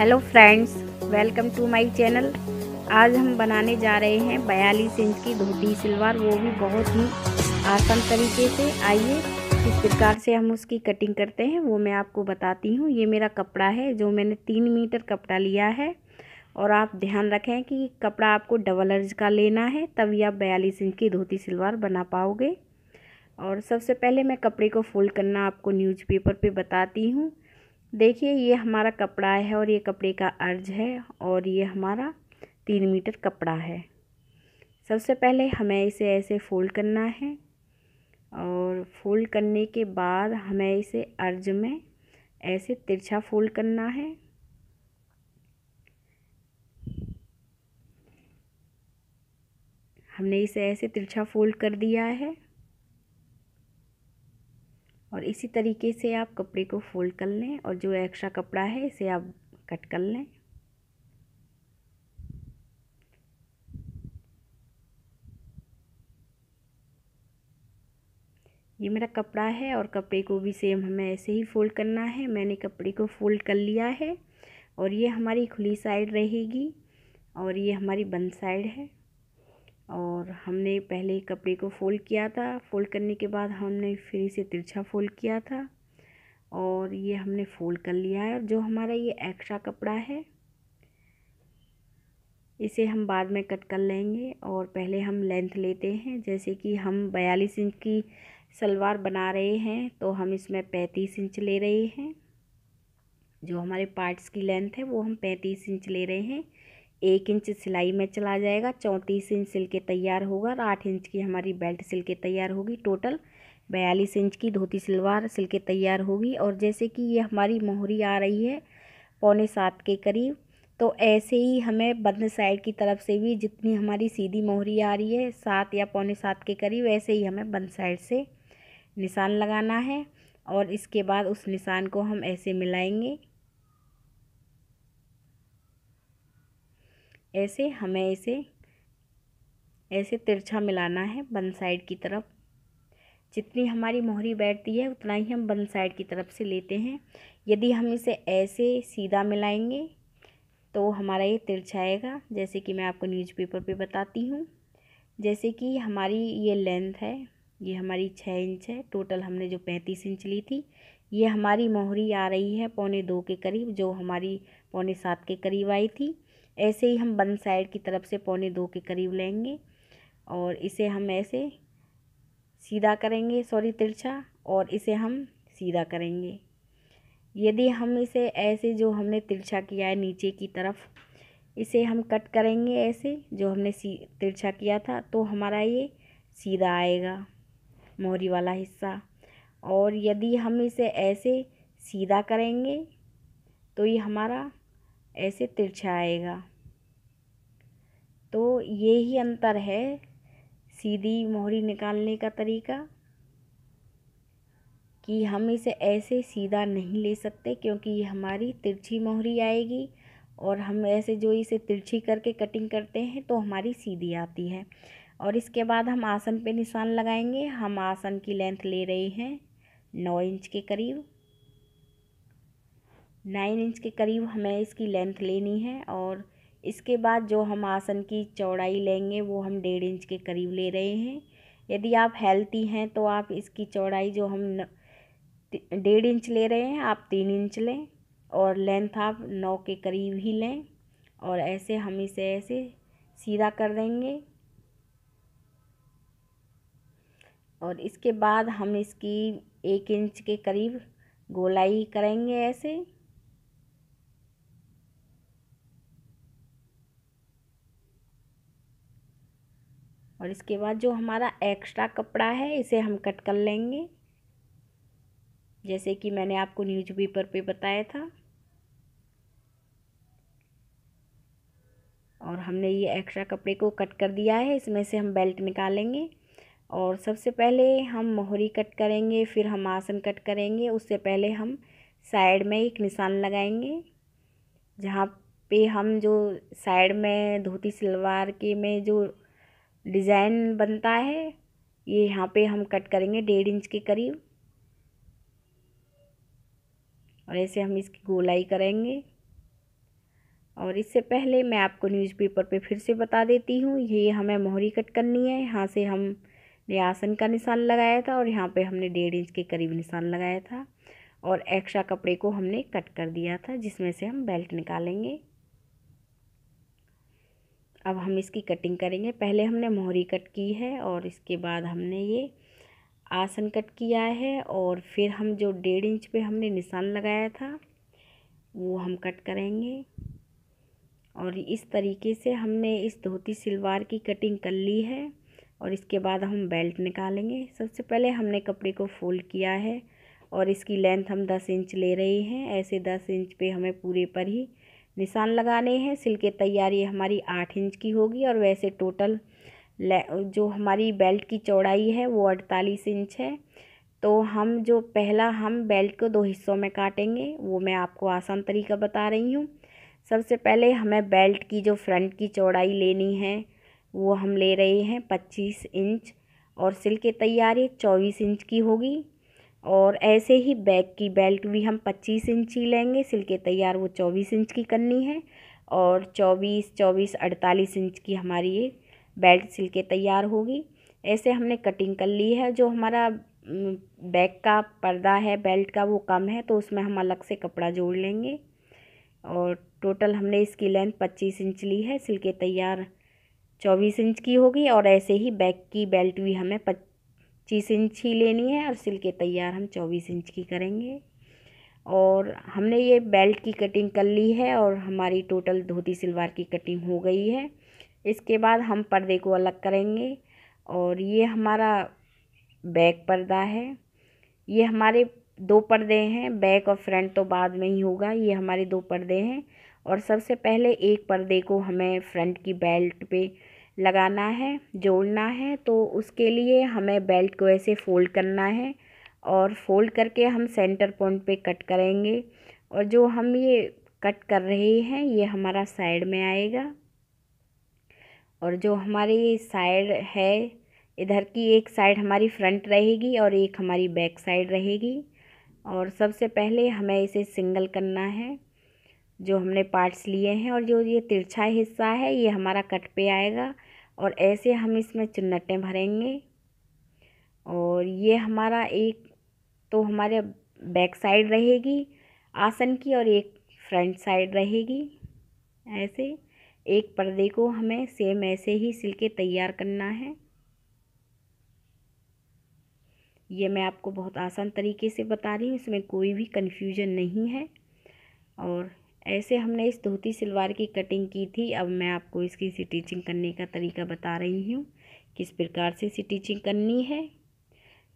hello friends welcome to my channel आज हम बनाने जा रहे हैं बयालीस इंच की धोती सलवार वो भी बहुत ही आसान तरीके से आइए किस प्रकार से हम उसकी कटिंग करते हैं वो मैं आपको बताती हूँ ये मेरा कपड़ा है जो मैंने तीन मीटर कपड़ा लिया है और आप ध्यान रखें कि कपड़ा आपको डबल अर्ज का लेना है तभी आप बयालीस इंच की धोती सलवार बना पाओगे और सबसे पहले मैं कपड़े को फोल्ड करना आपको न्यूज़पेपर पे बताती हूँ देखिए ये हमारा कपड़ा है और ये कपड़े का अर्ज है और ये हमारा तीन मीटर कपड़ा है सबसे पहले हमें इसे ऐसे फोल्ड करना है और फोल्ड करने के बाद हमें इसे अर्ज में ऐसे तिरछा फोल्ड करना है हमने इसे ऐसे तिरछा फोल्ड कर दिया है और इसी तरीके से आप कपड़े को फोल्ड कर लें और जो एक्स्ट्रा कपड़ा है इसे आप कट कर लें ये मेरा कपड़ा है और कपड़े को भी सेम हमें ऐसे ही फोल्ड करना है मैंने कपड़े को फोल्ड कर लिया है और ये हमारी खुली साइड रहेगी और ये हमारी बंद साइड है और हमने पहले कपड़े को फ़ोल्ड किया था फ़ोल्ड करने के बाद हमने फिर इसे तिरछा फ़ोल्ड किया था और ये हमने फ़ोल्ड कर लिया है जो हमारा ये एक्स्ट्रा कपड़ा है इसे हम बाद में कट कर लेंगे और पहले हम लेंथ लेते हैं जैसे कि हम बयालीस इंच की सलवार बना रहे हैं तो हम इसमें पैंतीस इंच ले रहे हैं जो हमारे पार्ट्स की लेंथ है वो हम पैंतीस इंच ले रहे हैं एक इंच सिलाई में चला जाएगा चौंतीस इंच सिल के तैयार होगा और आठ इंच की हमारी बेल्ट सिल के तैयार होगी टोटल बयालीस इंच की धोती सलवार सिल के तैयार होगी और जैसे कि ये हमारी मोहरी आ रही है पौने सात के करीब तो ऐसे ही हमें बंद साइड की तरफ से भी जितनी हमारी सीधी मोहरी आ रही है सात या पौने सात के करीब ऐसे ही हमें बंद साइड से निशान लगाना है और इसके बाद उस निशान को हम ऐसे मिलाएंगे ऐसे हमें इसे ऐसे तिरछा मिलाना है बन साइड की तरफ जितनी हमारी मोहरी बैठती है उतना ही हम बन साइड की तरफ से लेते हैं यदि हम इसे ऐसे सीधा मिलाएंगे तो हमारा ये तिरछा आएगा जैसे कि मैं आपको न्यूज़पेपर पे बताती हूँ जैसे कि हमारी ये लेंथ है ये हमारी छः इंच है टोटल हमने जो पैंतीस इंच ली थी ये हमारी मोहरी आ रही है पौने दो के करीब जो हमारी पौने सात के करीब आई थी ऐसे ही हम बंद साइड की तरफ से पौने दो के करीब लेंगे और इसे हम ऐसे सीधा करेंगे सॉरी तिरछा और इसे हम सीधा करेंगे यदि हम इसे ऐसे जो हमने तिरछा किया है नीचे की तरफ इसे हम कट करेंगे ऐसे जो हमने सी तिरछा किया था तो हमारा ये सीधा आएगा मोहरी वाला हिस्सा और यदि हम इसे ऐसे सीधा करेंगे तो ये हमारा ऐसे तिरछा आएगा तो ये ही अंतर है सीधी मोहरी निकालने का तरीका कि हम इसे ऐसे सीधा नहीं ले सकते क्योंकि ये हमारी तिरछी मोहरी आएगी और हम ऐसे जो इसे तिरछी करके कटिंग करते हैं तो हमारी सीधी आती है और इसके बाद हम आसन पे निशान लगाएंगे हम आसन की लेंथ ले रहे हैं नौ इंच के करीब नाइन इंच के करीब हमें इसकी लेंथ लेनी है और इसके बाद जो हम आसन की चौड़ाई लेंगे वो हम डेढ़ इंच के करीब ले रहे हैं यदि आप हेल्थी हैं तो आप इसकी चौड़ाई जो हम डेढ़ इंच ले रहे हैं आप तीन इंच लें और लेंथ आप नौ के करीब ही लें और ऐसे हम इसे ऐसे सीधा कर देंगे और इसके बाद हम इसकी एक इंच के करीब गोलाई करेंगे ऐसे और इसके बाद जो हमारा एक्स्ट्रा कपड़ा है इसे हम कट कर लेंगे जैसे कि मैंने आपको न्यूज पेपर पे बताया था और हमने ये एक्स्ट्रा कपड़े को कट कर दिया है इसमें से हम बेल्ट निकालेंगे और सबसे पहले हम मोहरी कट करेंगे फिर हम आसन कट करेंगे उससे पहले हम साइड में एक निशान लगाएंगे जहाँ पे हम जो साइड में धोती सलवार के में जो डिज़ाइन बनता है ये यहाँ पे हम कट करेंगे डेढ़ इंच के करीब और ऐसे हम इसकी गोलाई करेंगे और इससे पहले मैं आपको न्यूज़पेपर पे फिर से बता देती हूँ ये हमें मोहरी कट करनी है यहाँ से हम ने आसन का निशान लगाया था और यहाँ पे हमने डेढ़ इंच के करीब निशान लगाया था और एक्स्ट्रा कपड़े को हमने कट कर दिया था जिसमें से हम बेल्ट निकालेंगे अब हम इसकी कटिंग करेंगे पहले हमने मोहरी कट की है और इसके बाद हमने ये आसन कट किया है और फिर हम जो डेढ़ इंच पे हमने निशान लगाया था वो हम कट करेंगे और इस तरीके से हमने इस धोती सलवार की कटिंग कर ली है और इसके बाद हम बेल्ट निकालेंगे सबसे पहले हमने कपड़े को फोल्ड किया है और इसकी लेंथ हम दस इंच ले रहे हैं ऐसे दस इंच पे हमें पूरे पर ही निशान लगाने हैं सिल के तैयारी हमारी आठ इंच की होगी और वैसे टोटल जो हमारी बेल्ट की चौड़ाई है वो अड़तालीस इंच है तो हम जो पहला हम बेल्ट को दो हिस्सों में काटेंगे वो मैं आपको आसान तरीका बता रही हूँ सबसे पहले हमें बेल्ट की जो फ्रंट की चौड़ाई लेनी है वो हम ले रहे हैं पच्चीस इंच और सिल के तैयारी चौबीस इंच की होगी और ऐसे ही बैक की बेल्ट भी हम पच्चीस इंची लेंगे सिल के तैयार वो चौबीस इंच की करनी है और चौबीस चौबीस अड़तालीस इंच की हमारी ये बेल्ट सिल के तैयार होगी ऐसे हमने कटिंग कर ली है जो हमारा बैक का पर्दा है बेल्ट का वो कम है तो उसमें हम अलग से कपड़ा जोड़ लेंगे और टोटल हमने इसकी लेंथ पच्चीस इंच ली है सिल के तैयार चौबीस इंच की होगी और ऐसे ही बैक की बेल्ट भी हमें पच पच्चीस इंच ही लेनी है और सिल के तैयार हम चौबीस इंच की करेंगे और हमने ये बेल्ट की कटिंग कर ली है और हमारी टोटल धोती सलवार की कटिंग हो गई है इसके बाद हम पर्दे को अलग करेंगे और ये हमारा बैक पर्दा है ये हमारे दो पर्दे हैं बैक और फ्रंट तो बाद में ही होगा ये हमारे दो पर्दे हैं और सबसे पहले एक पर्दे को हमें फ्रंट की बेल्ट पे लगाना है जोड़ना है तो उसके लिए हमें बेल्ट को ऐसे फ़ोल्ड करना है और फ़ोल्ड करके हम सेंटर पॉइंट पे कट करेंगे और जो हम ये कट कर रहे हैं ये हमारा साइड में आएगा और जो हमारी साइड है इधर की एक साइड हमारी फ्रंट रहेगी और एक हमारी बैक साइड रहेगी और सबसे पहले हमें इसे सिंगल करना है जो हमने पार्ट्स लिए हैं और जो ये तिरछा हिस्सा है ये हमारा कट पे आएगा और ऐसे हम इसमें चुन्नटे भरेंगे और ये हमारा एक तो हमारे बैक साइड रहेगी आसन की और एक फ्रंट साइड रहेगी ऐसे एक पर्दे को हमें सेम ऐसे ही सिल के तैयार करना है ये मैं आपको बहुत आसान तरीके से बता रही हूँ इसमें कोई भी कन्फ्यूजन नहीं है और ऐसे हमने इस धोती सलवार की कटिंग की थी अब मैं आपको इसकी स्टिचिंग करने का तरीका बता रही हूँ किस प्रकार से स्टिचिंग करनी है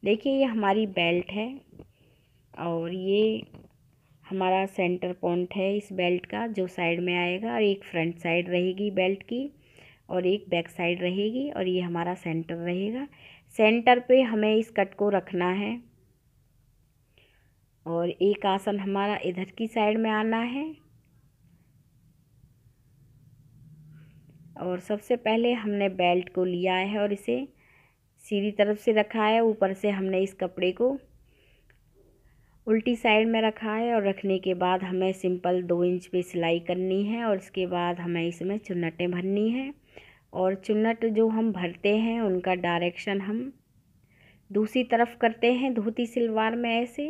देखिए ये हमारी बेल्ट है और ये हमारा सेंटर पॉइंट है इस बेल्ट का जो साइड में आएगा और एक फ्रंट साइड रहेगी बेल्ट की और एक बैक साइड रहेगी और ये हमारा सेंटर रहेगा सेंटर पे हमें इस कट को रखना है और एक आसन हमारा इधर की साइड में आना है और सबसे पहले हमने बेल्ट को लिया है और इसे सीधी तरफ से रखा है ऊपर से हमने इस कपड़े को उल्टी साइड में रखा है और रखने के बाद हमें सिंपल दो इंच पे सिलाई करनी है और इसके बाद हमें इसमें चुन्नटें भरनी है और चुन्नट जो हम भरते हैं उनका डायरेक्शन हम दूसरी तरफ करते हैं धोती सलवार में ऐसे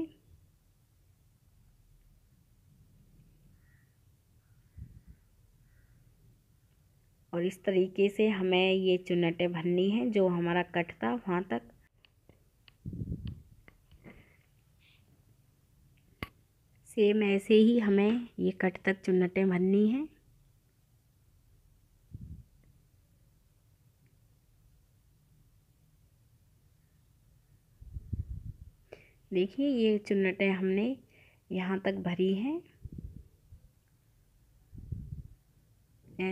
और इस तरीके से हमें ये चुनटें भरनी है जो हमारा कट था वहाँ तक सेम ऐसे ही हमें ये कट तक चुन्नटें भरनी हैं देखिए ये चुन्नटें हमने यहाँ तक भरी हैं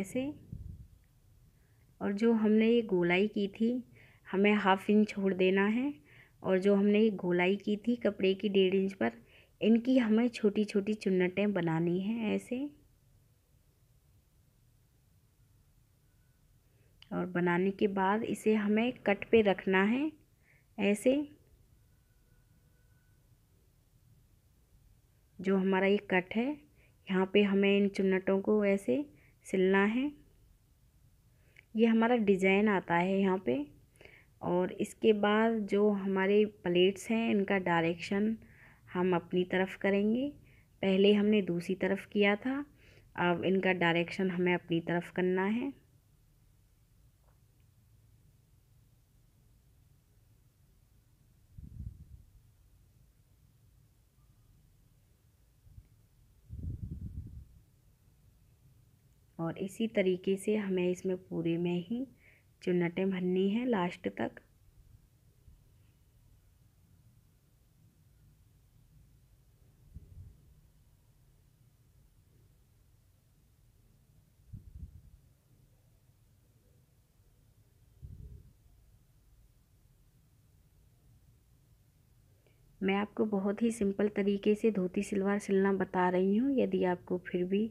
ऐसे और जो हमने ये गोलाई की थी हमें हाफ़ इंच छोड़ देना है और जो हमने ये गोलाई की थी कपड़े की डेढ़ इंच पर इनकी हमें छोटी छोटी चुन्नटें बनानी हैं ऐसे और बनाने के बाद इसे हमें कट पे रखना है ऐसे जो हमारा ये कट है यहाँ पे हमें इन चुन्नटों को ऐसे सिलना है ये हमारा डिज़ाइन आता है यहाँ पे और इसके बाद जो हमारे प्लेट्स हैं इनका डायरेक्शन हम अपनी तरफ करेंगे पहले हमने दूसरी तरफ किया था अब इनका डायरेक्शन हमें अपनी तरफ करना है और इसी तरीके से हमें इसमें पूरे में ही नटें भरनी है लास्ट तक मैं आपको बहुत ही सिंपल तरीके से धोती सिलवार सिलना बता रही हूँ यदि आपको फिर भी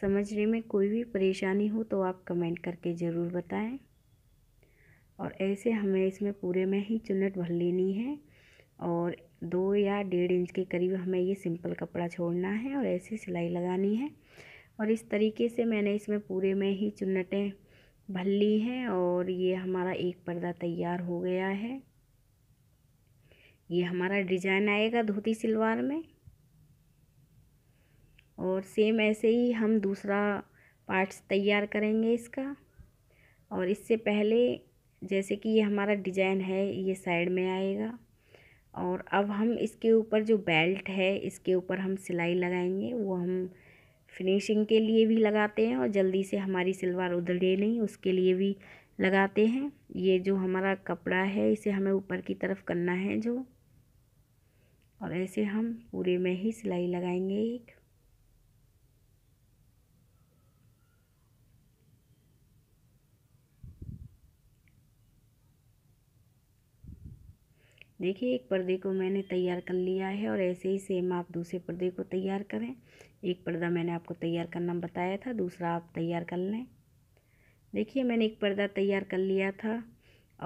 समझने में कोई भी परेशानी हो तो आप कमेंट करके ज़रूर बताएं और ऐसे हमें इसमें पूरे में ही चुनट भर लेनी है और दो या डेढ़ इंच के करीब हमें ये सिंपल कपड़ा छोड़ना है और ऐसे सिलाई लगानी है और इस तरीके से मैंने इसमें पूरे में ही चुनटें भर ली हैं और ये हमारा एक पर्दा तैयार हो गया है ये हमारा डिज़ाइन आएगा धोती सलवार में और सेम ऐसे ही हम दूसरा पार्ट्स तैयार करेंगे इसका और इससे पहले जैसे कि ये हमारा डिजाइन है ये साइड में आएगा और अब हम इसके ऊपर जो बेल्ट है इसके ऊपर हम सिलाई लगाएंगे वो हम फिनिशिंग के लिए भी लगाते हैं और जल्दी से हमारी सलवार उधड़े नहीं उसके लिए भी लगाते हैं ये जो हमारा कपड़ा है इसे हमें ऊपर की तरफ करना है जो और ऐसे हम पूरे में ही सिलाई लगाएंगे एक देखिए एक पर्दे को मैंने तैयार कर लिया है और ऐसे ही सेम आप दूसरे पर्दे को तैयार करें एक पर्दा मैंने आपको तैयार करना बताया था दूसरा आप तैयार कर लें देखिए मैंने एक पर्दा तैयार कर लिया था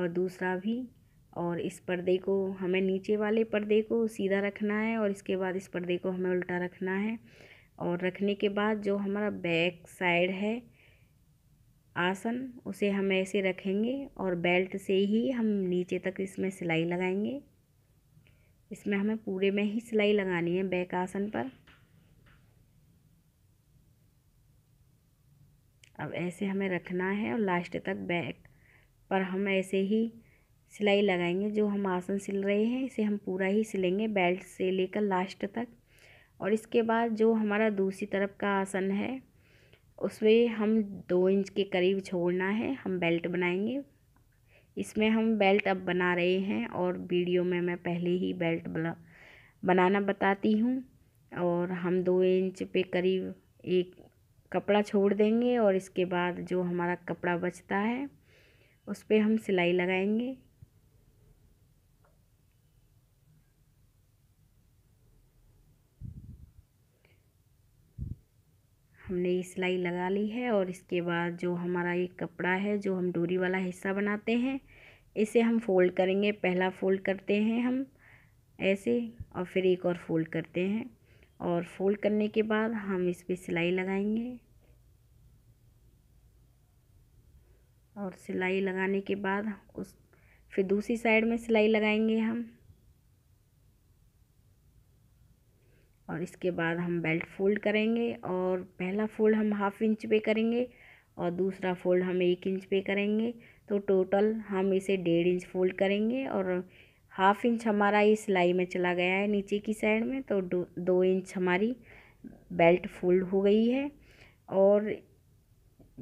और दूसरा भी और इस पर्दे को हमें नीचे वाले पर्दे को सीधा रखना है और इसके बाद इस पर्दे को हमें उल्टा रखना है और रखने के बाद जो हमारा बैक साइड है आसन उसे हम ऐसे रखेंगे और बेल्ट से ही हम नीचे तक इसमें सिलाई लगाएंगे इसमें हमें पूरे में ही सिलाई लगानी है बैक आसन पर अब ऐसे हमें रखना है और लास्ट तक बैक पर हम ऐसे ही सिलाई लगाएंगे जो हम आसन सिल रहे हैं इसे हम पूरा ही सिलेंगे बेल्ट से लेकर लास्ट तक और इसके बाद जो हमारा दूसरी तरफ का आसन है उसमें हम दो इंच के करीब छोड़ना है हम बेल्ट बनाएंगे इसमें हम बेल्ट अब बना रहे हैं और वीडियो में मैं पहले ही बेल्ट बनाना बताती हूँ और हम दो इंच पे करीब एक कपड़ा छोड़ देंगे और इसके बाद जो हमारा कपड़ा बचता है उस पर हम सिलाई लगाएंगे हमने ये सिलाई लगा ली है और इसके बाद जो हमारा ये कपड़ा है जो हम डोरी वाला हिस्सा बनाते हैं इसे हम फोल्ड करेंगे पहला फोल्ड करते हैं हम ऐसे और फिर एक और फोल्ड करते हैं और फोल्ड करने के बाद हम इस पर सिलाई लगाएंगे और सिलाई लगाने के बाद उस फिर दूसरी साइड में सिलाई लगाएंगे हम और इसके बाद हम बेल्ट फोल्ड करेंगे और पहला फोल्ड हम हाफ इंच पे करेंगे और दूसरा फोल्ड हम एक इंच पे करेंगे तो टोटल हम इसे डेढ़ इंच फोल्ड करेंगे और हाफ इंच हमारा ये सिलाई में चला गया है नीचे की साइड में तो दो, दो इंच हमारी बेल्ट फोल्ड हो गई है और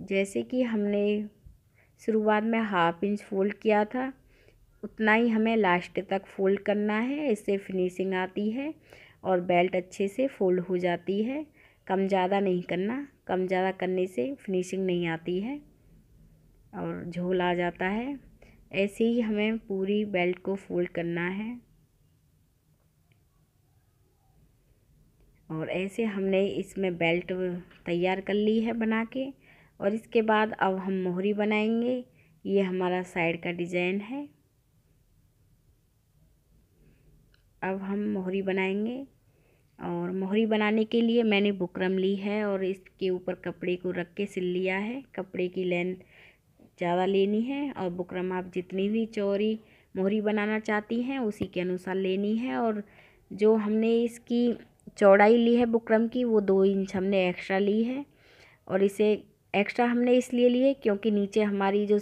जैसे कि हमने शुरुआत में हाफ इंच फोल्ड किया था उतना ही हमें लास्ट तक फोल्ड करना है इससे फिनिशिंग आती है और बेल्ट अच्छे से फ़ोल्ड हो जाती है कम ज़्यादा नहीं करना कम ज़्यादा करने से फिनिशिंग नहीं आती है और झोल आ जाता है ऐसे ही हमें पूरी बेल्ट को फोल्ड करना है और ऐसे हमने इसमें बेल्ट तैयार कर ली है बना के और इसके बाद अब हम मोहरी बनाएंगे ये हमारा साइड का डिज़ाइन है अब हम मोहरी बनाएंगे और मोहरी बनाने के लिए मैंने बुकरम ली है और इसके ऊपर कपड़े को रख के सिल लिया है कपड़े की लेंथ ज़्यादा लेनी है और बुकरम आप जितनी भी चौड़ी मोहरी बनाना चाहती हैं उसी के अनुसार लेनी है और जो हमने इसकी चौड़ाई ली है बुकरम की वो दो इंच हमने एक्स्ट्रा ली है और इसे एक्स्ट्रा हमने इसलिए लिए क्योंकि नीचे हमारी जो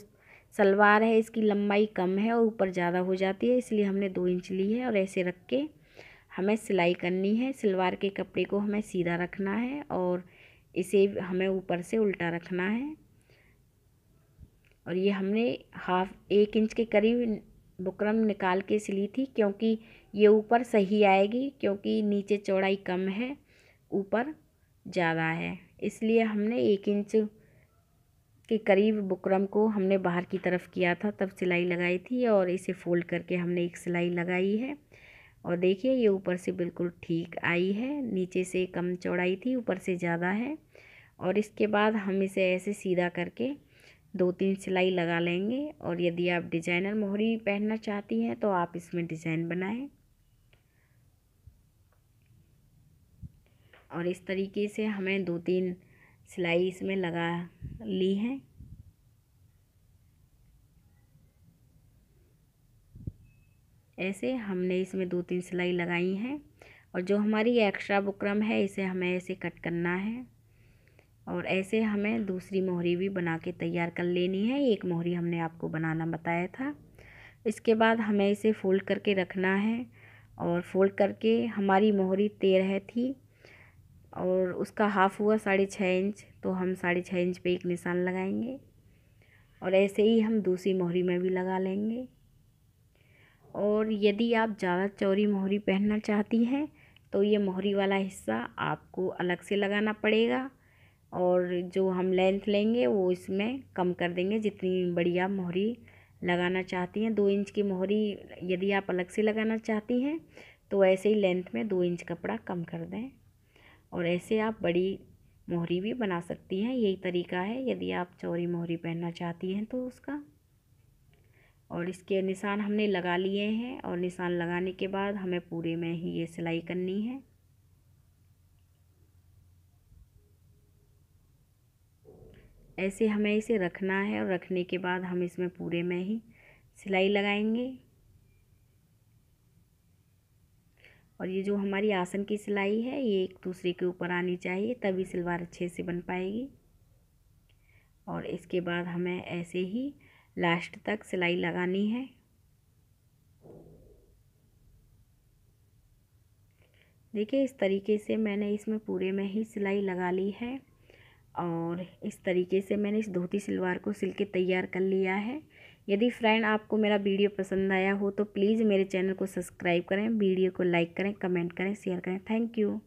सलवार है इसकी लंबाई कम है और ऊपर ज़्यादा हो जाती है इसलिए हमने दो इंच ली है और ऐसे रख के हमें सिलाई करनी है सलवार के कपड़े को हमें सीधा रखना है और इसे हमें ऊपर से उल्टा रखना है और ये हमने हाफ एक इंच के करीब बुकरम निकाल के सिली थी क्योंकि ये ऊपर सही आएगी क्योंकि नीचे चौड़ाई कम है ऊपर ज़्यादा है इसलिए हमने एक इंच के करीब बुकरम को हमने बाहर की तरफ किया था तब सिलाई लगाई थी और इसे फ़ोल्ड करके हमने एक सिलाई लगाई है और देखिए ये ऊपर से बिल्कुल ठीक आई है नीचे से कम चौड़ाई थी ऊपर से ज़्यादा है और इसके बाद हम इसे ऐसे सीधा करके दो तीन सिलाई लगा लेंगे और यदि आप डिज़ाइनर मोहरी पहनना चाहती हैं तो आप इसमें डिज़ाइन बनाएं और इस तरीके से हमें दो तीन सिलाई इसमें लगा ली है ऐसे हमने इसमें दो तीन सिलाई लगाई हैं और जो हमारी एक्स्ट्रा बुकरम है इसे हमें ऐसे कट करना है और ऐसे हमें दूसरी मोहरी भी बना के तैयार कर लेनी है एक मोहरी हमने आपको बनाना बताया था इसके बाद हमें इसे फोल्ड करके रखना है और फोल्ड करके हमारी मोहरी तेरह थी और उसका हाफ़ हुआ साढ़े छः इंच तो हम साढ़े छः इंच पे एक निशान लगाएंगे और ऐसे ही हम दूसरी मोहरी में भी लगा लेंगे और यदि आप ज़्यादा चौड़ी मोहरी पहनना चाहती हैं तो ये मोहरी वाला हिस्सा आपको अलग से लगाना पड़ेगा और जो हम लेंथ लेंगे वो इसमें कम कर देंगे जितनी बड़ी आप मोहरी लगाना चाहती हैं दो इंच की मोहरी यदि आप अलग से लगाना चाहती हैं तो ऐसे ही लेंथ में दो इंच कपड़ा कम कर दें और ऐसे आप बड़ी मोहरी भी बना सकती हैं यही तरीका है यदि आप चौड़ी मोहरी पहनना चाहती हैं तो उसका और इसके निशान हमने लगा लिए हैं और निशान लगाने के बाद हमें पूरे में ही ये सिलाई करनी है ऐसे हमें इसे रखना है और रखने के बाद हम इसमें पूरे में ही सिलाई लगाएंगे और ये जो हमारी आसन की सिलाई है ये एक दूसरे के ऊपर आनी चाहिए तभी सलवार अच्छे से बन पाएगी और इसके बाद हमें ऐसे ही लास्ट तक सिलाई लगानी है देखिए इस तरीके से मैंने इसमें पूरे में ही सिलाई लगा ली है और इस तरीके से मैंने इस धोती सलवार को सिल के तैयार कर लिया है यदि फ्रेंड आपको मेरा वीडियो पसंद आया हो तो प्लीज़ मेरे चैनल को सब्सक्राइब करें वीडियो को लाइक करें कमेंट करें शेयर करें थैंक यू